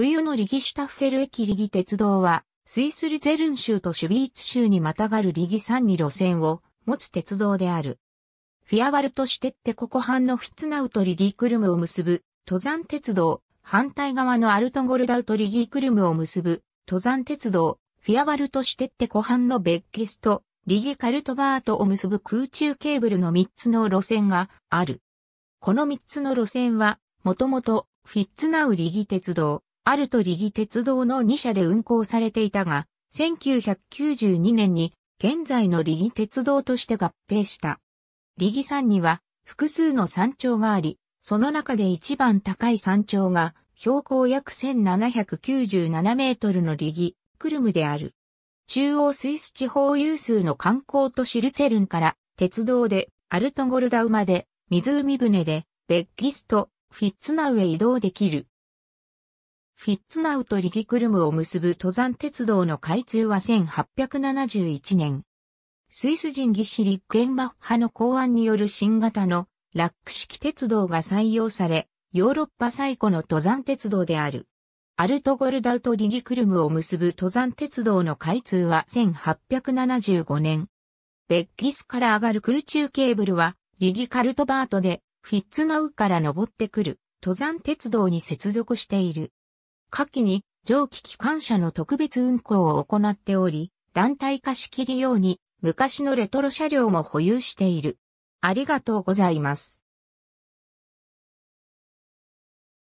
冬のリギシュタッフェル駅リギ鉄道は、スイスルゼルン州とシュビーツ州にまたがるリギ3に路線を持つ鉄道である。フィアワルトシュテッテココハンのフィツナウとリギークルムを結ぶ登山鉄道、反対側のアルトゴルダウとリギークルムを結ぶ登山鉄道、フィアワルトシュテッテコハンのベッキスト、リギカルトバートを結ぶ空中ケーブルの3つの路線がある。この3つの路線は、もともとフィッツナウリギ鉄道、アルとリギ鉄道の2社で運行されていたが、1992年に現在のリギ鉄道として合併した。リギ山には複数の山頂があり、その中で一番高い山頂が標高約1797メートルのリギ、クルムである。中央スイス地方有数の観光都市ルツェルンから鉄道でアルトゴルダウまで湖船でベッギスト、フィッツナウへ移動できる。フィッツナウとリギクルムを結ぶ登山鉄道の開通は1871年。スイス人ギシリックエンバッハの考案による新型のラック式鉄道が採用され、ヨーロッパ最古の登山鉄道である。アルトゴルダウとリギクルムを結ぶ登山鉄道の開通は1875年。ベッギスから上がる空中ケーブルは、リギカルトバートで、フィッツナウから登ってくる、登山鉄道に接続している。下記に蒸気機関車の特別運行を行っており、団体化しきるように昔のレトロ車両も保有している。ありがとうございます。